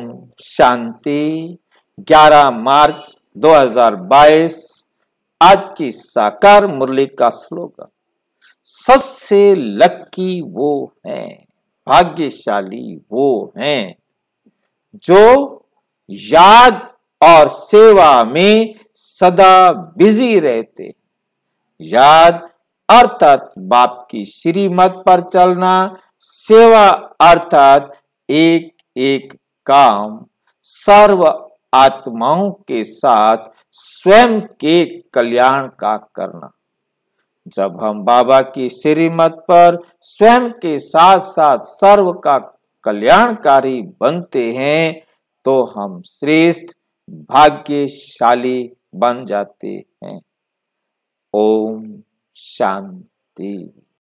ओम शांति 11 मार्च 2022 आज की साकार मुरली का स्लोगन सबसे लक्की वो हैं भाग्यशाली वो हैं जो याद और सेवा में सदा बिजी रहते याद अर्थात बाप की श्रीमत पर चलना सेवा अर्थात एक एक काम सर्व आत्माओं के साथ स्वयं के कल्याण का करना जब हम बाबा की श्रीमत पर स्वयं के साथ साथ सर्व का कल्याणकारी बनते हैं तो हम श्रेष्ठ भाग्यशाली बन जाते हैं ओम शांति